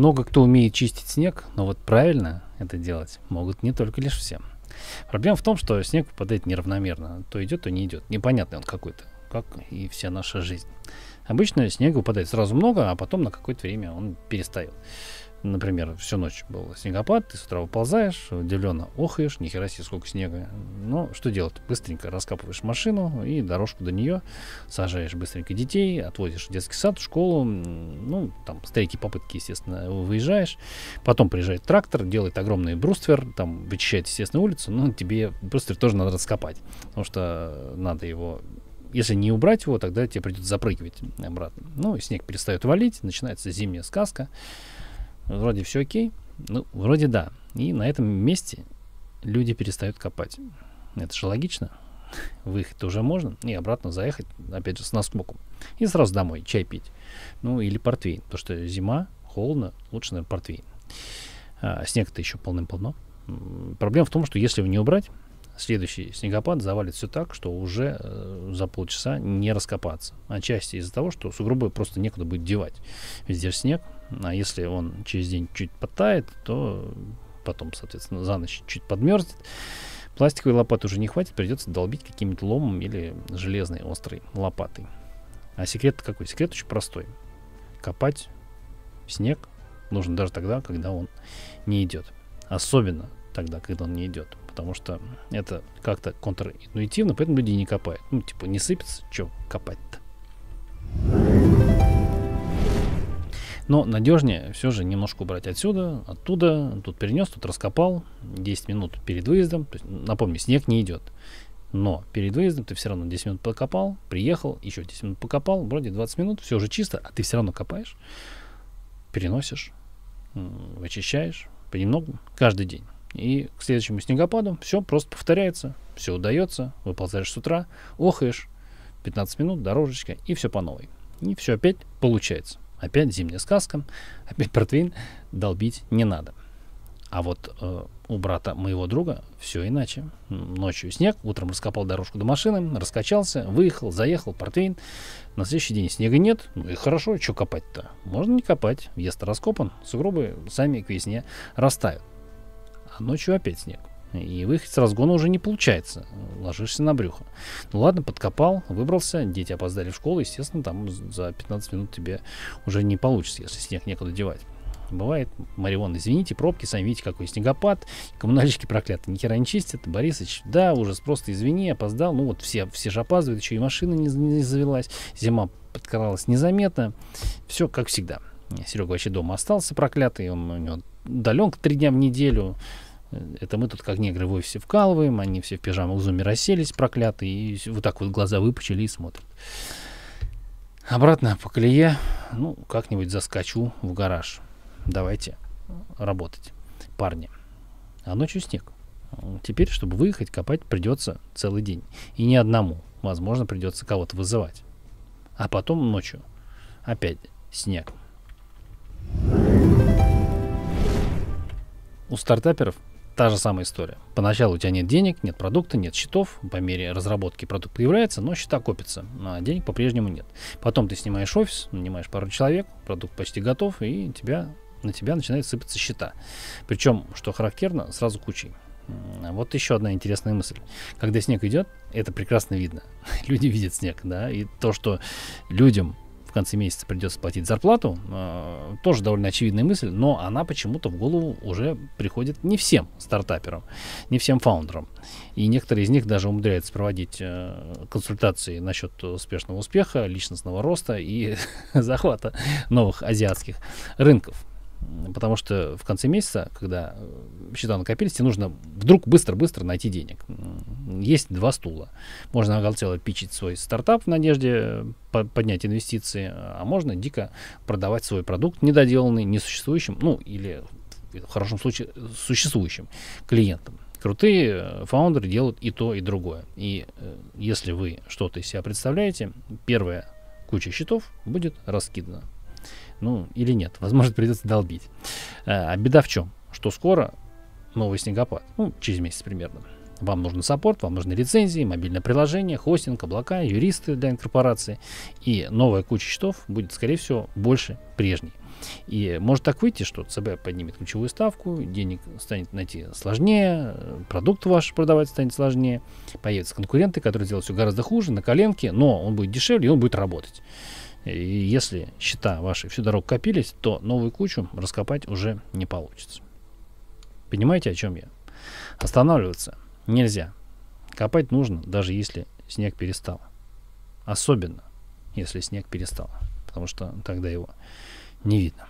Много кто умеет чистить снег, но вот правильно это делать могут не только лишь все. Проблема в том, что снег попадает неравномерно. То идет, то не идет. Непонятный он какой-то, как и вся наша жизнь. Обычно снега выпадает сразу много, а потом на какое-то время он перестает. Например, всю ночь был снегопад, ты с утра выползаешь, удивленно охаешь, нихера себе сколько снега. Но ну, что делать? Быстренько раскапываешь машину и дорожку до нее, сажаешь быстренько детей, отвозишь в детский сад, в школу, ну, там, старики попытки, естественно, выезжаешь. Потом приезжает трактор, делает огромный бруствер, там, вычищает, естественно, улицу, но тебе бруствер тоже надо раскопать, потому что надо его если не убрать его, тогда тебе придется запрыгивать обратно. Ну, и снег перестает валить, начинается зимняя сказка. Вроде все окей. Ну, вроде да. И на этом месте люди перестают копать. Это же логично. Выехать уже можно. И обратно заехать, опять же, с наскоком. И сразу домой чай пить. Ну, или портвейн. Потому что зима, холодно, лучше, наверное, портвейн. А, снег-то еще полным-полно. Проблема в том, что если его не убрать, следующий снегопад завалит все так, что уже э, за полчаса не раскопаться. Отчасти из-за того, что сугробы просто некуда будет девать. Везде же снег, а если он через день чуть потает, то потом, соответственно, за ночь чуть подмерзнет. Пластиковой лопаты уже не хватит, придется долбить каким-нибудь ломом или железной острой лопатой. А секрет какой? Секрет очень простой. Копать снег нужно даже тогда, когда он не идет. Особенно тогда, когда он не идет потому что это как-то контринтуитивно, поэтому люди не копают. Ну, типа, не сыпется, что копать-то? Но надежнее все же немножко убрать отсюда, оттуда. Тут перенес, тут раскопал. 10 минут перед выездом. То есть, напомню, снег не идет. Но перед выездом ты все равно 10 минут покопал, приехал, еще 10 минут покопал, вроде 20 минут, все уже чисто, а ты все равно копаешь, переносишь, вычищаешь понемногу, каждый день. И к следующему снегопаду все просто повторяется, все удается, выползаешь с утра, охаешь, 15 минут, дорожечка, и все по новой. И все опять получается. Опять зимняя сказка, опять портвейн, долбить не надо. А вот э, у брата моего друга все иначе. Ночью снег, утром раскопал дорожку до машины, раскачался, выехал, заехал, портвейн. На следующий день снега нет, ну и хорошо, что копать-то? Можно не копать, въезд раскопан, сугробы сами к весне растают. Ночью опять снег. И выехать с разгона уже не получается. Ложишься на брюхо. Ну ладно, подкопал, выбрался. Дети опоздали в школу. Естественно, там за 15 минут тебе уже не получится, если снег некуда девать. Бывает, Марион, извините, пробки, сами видите, какой снегопад, коммунальщики прокляты ни хера не чистят, Борисович, да, ужас, просто извини, опоздал, ну вот все, все же опаздывают, еще и машина не, не завелась, зима подкралась незаметно, все как всегда. Серега вообще дома остался проклятый, он у него удаленка три дня в неделю, это мы тут как негры в офисе вкалываем, они все в пижамах в зуме расселись, проклятые, и вот так вот глаза выпучили и смотрят. Обратно по колее, ну, как-нибудь заскочу в гараж. Давайте работать, парни. А ночью снег. Теперь, чтобы выехать, копать придется целый день. И не одному. Возможно, придется кого-то вызывать. А потом ночью опять снег. У стартаперов та же самая история. Поначалу у тебя нет денег, нет продукта, нет счетов. По мере разработки продукт появляется, но счета копятся, а денег по-прежнему нет. Потом ты снимаешь офис, нанимаешь пару человек, продукт почти готов, и тебя, на тебя начинают сыпаться счета. Причем, что характерно, сразу кучей. Вот еще одна интересная мысль. Когда снег идет, это прекрасно видно. Люди видят снег, да, и то, что людям в конце месяца придется платить зарплату, э, тоже довольно очевидная мысль, но она почему-то в голову уже приходит не всем стартаперам, не всем фаундерам. И некоторые из них даже умудряются проводить э, консультации насчет успешного успеха, личностного роста и захвата новых азиатских рынков. Потому что в конце месяца, когда э, счета накопились, тебе нужно вдруг быстро-быстро найти денег. Есть два стула. Можно оголтело пичить свой стартап в надежде э, поднять инвестиции, а можно дико продавать свой продукт недоделанный, несуществующим, ну или в хорошем случае существующим клиентам. Крутые э, фаундеры делают и то, и другое. И если вы что-то из себя представляете, первая куча счетов будет раскидана ну, или нет. Возможно, придется долбить. Э, а беда в чем? Что скоро новый снегопад. Ну, через месяц примерно. Вам нужен саппорт, вам нужны лицензии, мобильное приложение, хостинг, облака, юристы для инкорпорации. И новая куча счетов будет, скорее всего, больше прежней. И может так выйти, что ЦБ поднимет ключевую ставку, денег станет найти сложнее, э, продукт ваш продавать станет сложнее, появятся конкуренты, которые сделают все гораздо хуже, на коленке, но он будет дешевле и он будет работать. И если счета ваши всю дорогу копились, то новую кучу раскопать уже не получится. Понимаете, о чем я? Останавливаться нельзя. Копать нужно, даже если снег перестал. Особенно, если снег перестал. Потому что тогда его не видно.